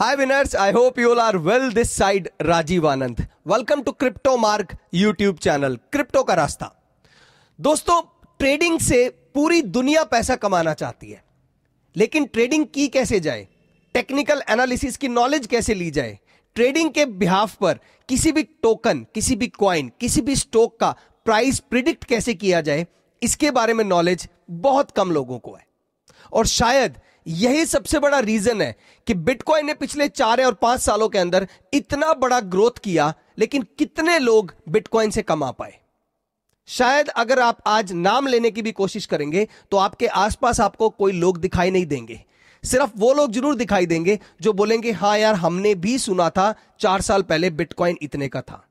Hi winners I hope you all are well this side Rajiv Anand. Welcome to Crypto Mark YouTube crypto का रास्ता दोस्तों trading से पूरी दुनिया पैसा कमाना चाहती है लेकिन ट्रेडिंग की कैसे जाए टेक्निकल एनालिसिस की नॉलेज कैसे ली जाए ट्रेडिंग के बिहाफ पर किसी भी टोकन किसी भी क्वाइन किसी भी स्टॉक का प्राइस प्रिडिक्ट कैसे किया जाए इसके बारे में नॉलेज बहुत कम लोगों को है और शायद यही सबसे बड़ा रीजन है कि बिटकॉइन ने पिछले चार और पांच सालों के अंदर इतना बड़ा ग्रोथ किया लेकिन कितने लोग बिटकॉइन से कमा पाए शायद अगर आप आज नाम लेने की भी कोशिश करेंगे तो आपके आसपास आपको कोई लोग दिखाई नहीं देंगे सिर्फ वो लोग जरूर दिखाई देंगे जो बोलेंगे हाँ यार हमने भी सुना था चार साल पहले बिटकॉइन इतने का था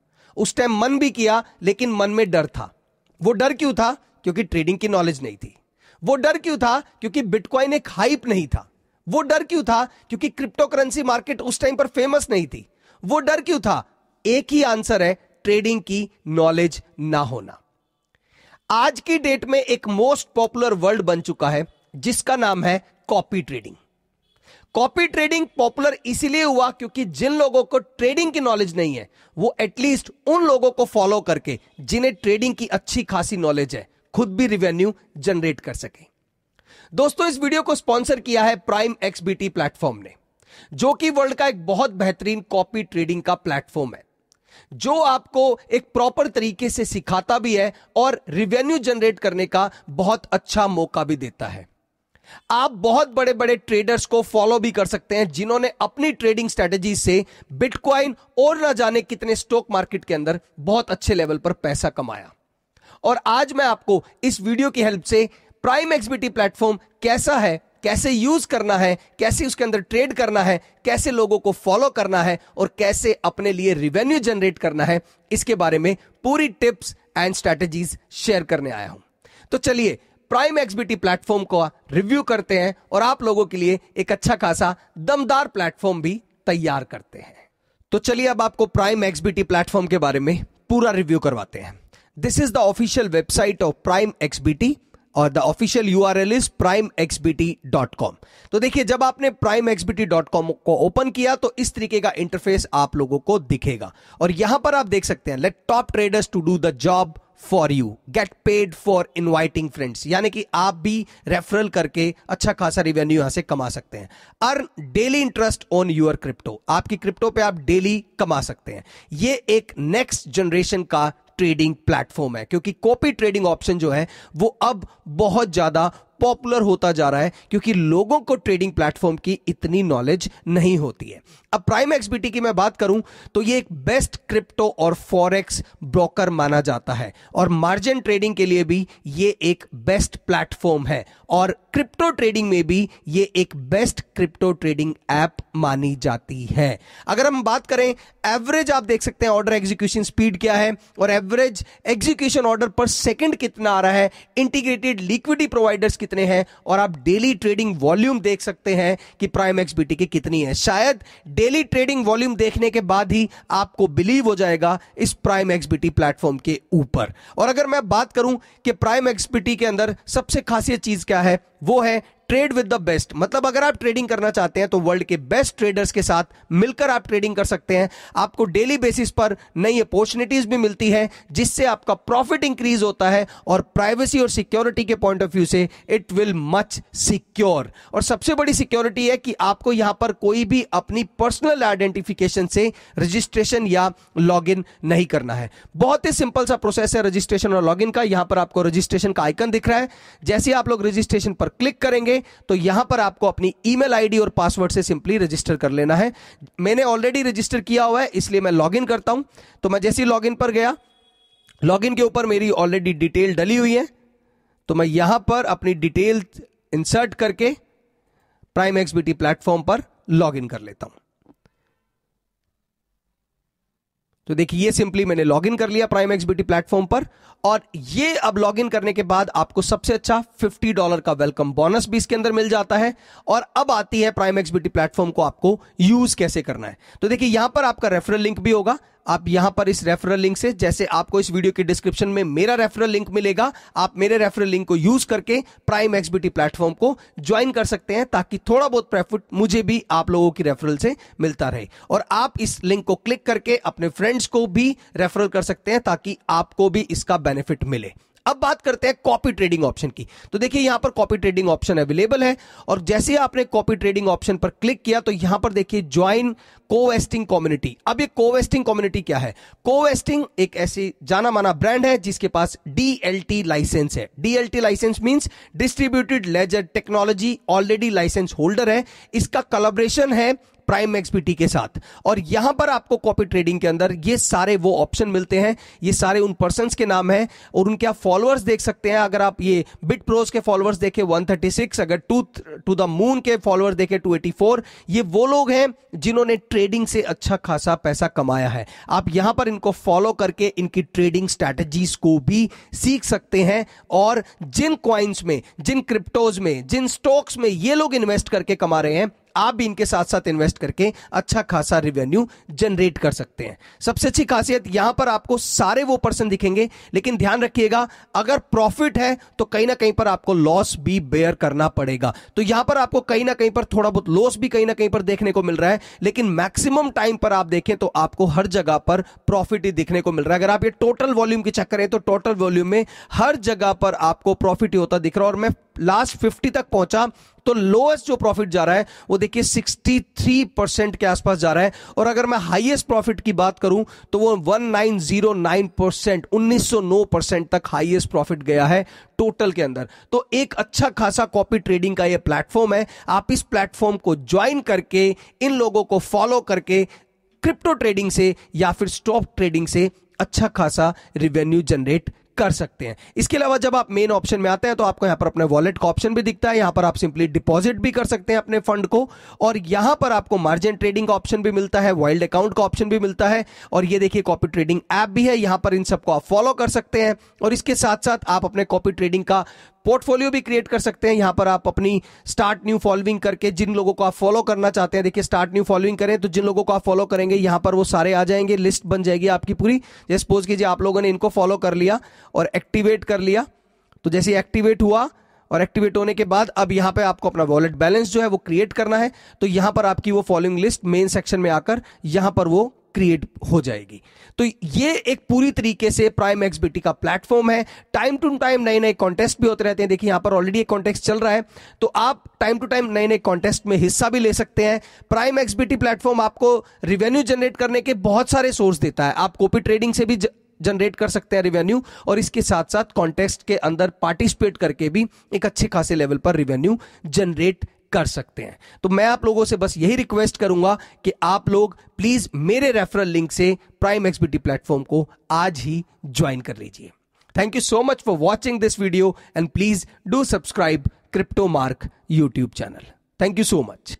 उस टाइम मन भी किया लेकिन मन में डर था वो डर क्यों था क्योंकि ट्रेडिंग की नॉलेज नहीं थी वो डर क्यों था क्योंकि बिटकॉइन एक हाइप नहीं था वो डर क्यों था क्योंकि क्रिप्टो करेंसी मार्केट उस टाइम पर फेमस नहीं थी वो डर क्यों था एक ही आंसर है ट्रेडिंग की नॉलेज ना होना आज की डेट में एक मोस्ट पॉपुलर वर्ल्ड बन चुका है जिसका नाम है copy trading copy trading popular इसीलिए हुआ क्योंकि जिन लोगों को ट्रेडिंग की नॉलेज नहीं है वो एटलीस्ट उन लोगों को फॉलो करके जिन्हें ट्रेडिंग की अच्छी खासी नॉलेज है खुद भी रिवेन्यू जनरेट कर सके दोस्तों इस वीडियो को स्पॉन्सर किया है प्राइम एक्सबीटी प्लेटफॉर्म ने जो कि वर्ल्ड का एक बहुत बेहतरीन कॉपी ट्रेडिंग का प्लेटफॉर्म है जो आपको एक प्रॉपर तरीके से सिखाता भी है और रिवेन्यू जनरेट करने का बहुत अच्छा मौका भी देता है आप बहुत बड़े बड़े ट्रेडर्स को फॉलो भी कर सकते हैं जिन्होंने अपनी ट्रेडिंग स्ट्रेटेजी से बिटकॉइन और ना जाने कितने स्टॉक मार्केट के अंदर बहुत अच्छे लेवल पर पैसा कमाया और आज मैं आपको इस वीडियो की हेल्प से प्राइम एक्सबीटी प्लेटफॉर्म कैसा है कैसे यूज करना है कैसे उसके अंदर ट्रेड करना है कैसे लोगों को फॉलो करना है और कैसे अपने लिए रिवेन्यू जनरेट करना है इसके बारे में पूरी टिप्स एंड स्ट्रेटेजीज शेयर करने आया हूं तो चलिए प्राइम एक्सबीटी प्लेटफॉर्म को रिव्यू करते हैं और आप लोगों के लिए एक अच्छा खासा दमदार प्लेटफॉर्म भी तैयार करते हैं तो चलिए अब आपको प्राइम एक्सबीटी प्लेटफॉर्म के बारे में पूरा रिव्यू करवाते हैं this is the official website of Prime XBT और the official U R L is Prime XBT dot com तो देखिए जब आपने प्राइम एक्सबीटी डॉट कॉम को ओपन किया तो इस तरीके का इंटरफेस आप लोगों को दिखेगा और यहां पर आप देख सकते हैं let top traders to do the job for you get paid for inviting friends यानी कि आप भी रेफरल करके अच्छा खासा रिवेन्यू यहां से कमा सकते हैं earn daily interest on your crypto आपकी क्रिप्टो पे आप डेली कमा सकते हैं ये एक नेक्स्ट जनरेशन का ट्रेडिंग प्लेटफॉर्म है क्योंकि कॉपी ट्रेडिंग ऑप्शन जो है वो अब बहुत ज्यादा पॉपुलर होता जा रहा है क्योंकि लोगों को ट्रेडिंग प्लेटफॉर्म की इतनी नॉलेज नहीं होती है अब प्राइम एक्सबीटी की मैं बात करूं तो ये एक बेस्ट क्रिप्टो और फॉरेक्स ब्रोकर माना जाता है और मार्जिन ट्रेडिंग के लिए भी ये एक बेस्ट प्लेटफॉर्म है और क्रिप्टो ट्रेडिंग में भी ये एक बेस्ट क्रिप्टो ट्रेडिंग ऐप मानी जाती है अगर हम बात करें एवरेज आप देख सकते हैं ऑर्डर एग्जीक्यूशन स्पीड क्या है और average execution order per second कितना आ रहा है इंटीग्रेटेड लिक्विडिटी प्रोवाइडर्स कितने हैं और आप डेली ट्रेडिंग वॉल्यूम देख सकते हैं कि प्राइम एक्स बीटी की कितनी है शायद डेली ट्रेडिंग वॉल्यूम देखने के बाद ही आपको बिलीव हो जाएगा इस प्राइम एक्स बीटी प्लेटफॉर्म के ऊपर और अगर मैं बात करूं कि प्राइम एक्स बीटी के अंदर सबसे खासियत चीज क्या है वो है ट्रेड विद द बेस्ट मतलब अगर आप ट्रेडिंग करना चाहते हैं तो वर्ल्ड के बेस्ट ट्रेडर्स के साथ मिलकर आप ट्रेडिंग कर सकते हैं आपको डेली बेसिस पर नई अपॉर्चुनिटीज भी मिलती है जिससे आपका प्रॉफिट इंक्रीज होता है और प्राइवेसी और सिक्योरिटी के पॉइंट ऑफ व्यू से इट विल मच सिक्योर और सबसे बड़ी सिक्योरिटी है कि आपको यहां पर कोई भी अपनी पर्सनल आइडेंटिफिकेशन से रजिस्ट्रेशन या लॉग नहीं करना है बहुत ही सिंपल सा प्रोसेस है रजिस्ट्रेशन और लॉग का यहां पर आपको रजिस्ट्रेशन का आइकन दिख रहा है जैसे आप लोग रजिस्ट्रेशन पर क्लिक करेंगे तो यहां पर आपको अपनी ईमेल आईडी और पासवर्ड से सिंपली रजिस्टर कर लेना है मैंने ऑलरेडी रजिस्टर किया हुआ है इसलिए मैं लॉगिन करता हूं तो मैं जैसे ही लॉगिन पर गया लॉगिन के ऊपर मेरी ऑलरेडी डिटेल डली हुई है तो मैं यहां पर अपनी डिटेल इंसर्ट करके प्राइम एक्सबीटी प्लेटफॉर्म पर लॉगिन कर लेता हूं तो देखिए ये सिंपली मैंने लॉग कर लिया प्राइम एक्सबीटी प्लेटफॉर्म पर और ये अब लॉग करने के बाद आपको सबसे अच्छा 50 डॉलर का वेलकम बोनस भी इसके अंदर मिल जाता है और अब आती है प्राइम एक्सबीटी प्लेटफॉर्म को आपको यूज कैसे करना है तो देखिए यहां पर आपका रेफरल लिंक भी होगा आप यहां पर इस रेफरल लिंक से जैसे आपको इस वीडियो के डिस्क्रिप्शन में मेरा रेफरल लिंक मिलेगा आप मेरे रेफरल लिंक को यूज करके प्राइम एक्सबीटी प्लेटफॉर्म को ज्वाइन कर सकते हैं ताकि थोड़ा बहुत प्रॉफिट मुझे भी आप लोगों की रेफरल से मिलता रहे और आप इस लिंक को क्लिक करके अपने फ्रेंड्स को भी रेफरल कर सकते हैं ताकि आपको भी इसका बेनिफिट मिले अब बात करते हैं कॉपी ट्रेडिंग ऑप्शन की तो देखिए यहां पर कॉपी ट्रेडिंग ऑप्शन अवेलेबल है और जैसे आपने कॉपी ट्रेडिंग ऑप्शन पर क्लिक किया तो यहां पर देखिए ज्वाइन कोवेस्टिंग कम्युनिटी अब ये कोवेस्टिंग कम्युनिटी क्या है कोवेस्टिंग एक ऐसी जाना माना ब्रांड है जिसके पास डीएलटी लाइसेंस है DLT licence mean distributed ledger technology already licence holder है इसका कलब्रेशन है प्राइम एक्सपीटी के साथ और यहां पर आपको कॉपी ट्रेडिंग के अंदर ये सारे वो ऑप्शन मिलते हैं ये सारे उन पर्सन के नाम है और उनके आप फॉलोअर्स देख सकते हैं अगर आप ये बिट प्रोज के फॉलोअर्स देखे 136 अगर टू टू द मून के फॉलोअर्स देखे 284 ये वो लोग हैं जिन्होंने ट्रेडिंग से अच्छा खासा पैसा कमाया है आप यहां पर इनको फॉलो करके इनकी ट्रेडिंग स्ट्रेटजीज को भी सीख सकते हैं और जिन क्वाइंस में जिन क्रिप्टोज में जिन स्टॉक्स में ये लोग इन्वेस्ट करके कमा रहे हैं आप भी इनके साथ साथ इन्वेस्ट करके अच्छा खासा रिवेन्यू जनरेट कर सकते हैं सबसे अच्छी खासियत यहां पर आपको सारे वो पर्सन दिखेंगे लेकिन ध्यान रखिएगा अगर प्रॉफिट है तो कहीं ना कहीं पर आपको लॉस भी बेयर करना पड़ेगा तो यहां पर आपको कहीं ना कहीं पर थोड़ा बहुत लॉस भी कहीं ना कहीं पर देखने को मिल रहा है लेकिन मैक्सिमम टाइम पर आप देखें तो आपको हर जगह पर प्रॉफिट ही दिखने को मिल रहा है अगर आप ये टोटल वॉल्यूम की चेक करें तो टोटल वॉल्यूम में हर जगह पर आपको प्रॉफिट ही होता दिख रहा है और मैं लास्ट 50 तक पहुंचा तो लोएस्ट जो प्रॉफिट जा रहा है वो देखिए 63 परसेंट के आसपास जा रहा है और अगर मैं हाईएस्ट प्रॉफिट की बात करूं तो वो 1909 परसेंट उन्नीस परसेंट तक हाईएस्ट प्रॉफिट गया है टोटल के अंदर तो एक अच्छा खासा कॉपी ट्रेडिंग का ये प्लेटफॉर्म है आप इस प्लेटफॉर्म को ज्वाइन करके इन लोगों को फॉलो करके क्रिप्टो ट्रेडिंग से या फिर स्टॉक ट्रेडिंग से अच्छा खासा रिवेन्यू जनरेट कर सकते हैं इसके अलावा जब आप मेन ऑप्शन में आते हैं तो आपको यहां पर अपने वॉलेट का ऑप्शन भी दिखता है यहाँ पर आप सिंपली डिपॉजिट भी कर सकते हैं अपने फंड को और यहां पर आपको मार्जिन ट्रेडिंग का ऑप्शन भी मिलता है वाइल्ड अकाउंट का ऑप्शन भी मिलता है और ये देखिए कॉपी ट्रेडिंग ऐप भी है यहां पर इन सबको आप फॉलो कर सकते हैं और इसके साथ साथ आप अपने कॉपी ट्रेडिंग का पोर्टफोलियो भी क्रिएट कर सकते हैं यहां पर आप अपनी स्टार्ट न्यू फॉलोइंग करके जिन लोगों को आप फॉलो करना चाहते हैं देखिए स्टार्ट न्यू फॉलोइंग करें तो जिन लोगों को आप फॉलो करेंगे यहाँ पर वो सारे आ जाएंगे लिस्ट बन जाएगी आपकी पूरी जैसे सपोज कीजिए आप लोगों ने इनको फॉलो कर लिया और एक्टिवेट कर लिया तो जैसे एक्टिवेट हुआ और एक्टिवेट होने के बाद अब यहाँ पे आपको अपना वॉलेट बैलेंस जो है वो क्रिएट करना है तो यहाँ पर आपकी वो फॉलोइंग लिस्ट मेन सेक्शन में आकर यहाँ पर वो क्रिएट हो जाएगी तो ये एक पूरी तरीके से प्राइम एक्सबीटी का प्लेटफॉर्म है टाइम टू टाइम नए नए कॉन्टेस्ट भी होते रहते हैं देखिए यहां पर ऑलरेडी एक कॉन्टेस्ट चल रहा है तो आप टाइम टू टाइम नए नए कॉन्टेस्ट में हिस्सा भी ले सकते हैं प्राइम एक्सबीटी प्लेटफॉर्म आपको रिवेन्यू जनरेट करने के बहुत सारे सोर्स देता है आप कॉपी ट्रेडिंग से भी जनरेट कर सकते हैं रिवेन्यू और इसके साथ साथ कॉन्टेस्ट के अंदर पार्टिसिपेट करके भी एक अच्छे खासे लेवल पर रिवेन्यू जनरेट कर सकते हैं तो मैं आप लोगों से बस यही रिक्वेस्ट करूंगा कि आप लोग प्लीज मेरे रेफरल लिंक से प्राइम एक्सबीटी प्लेटफॉर्म को आज ही ज्वाइन कर लीजिए thank you so much for watching this video and please do subscribe Crypto Mark YouTube channel thank you so much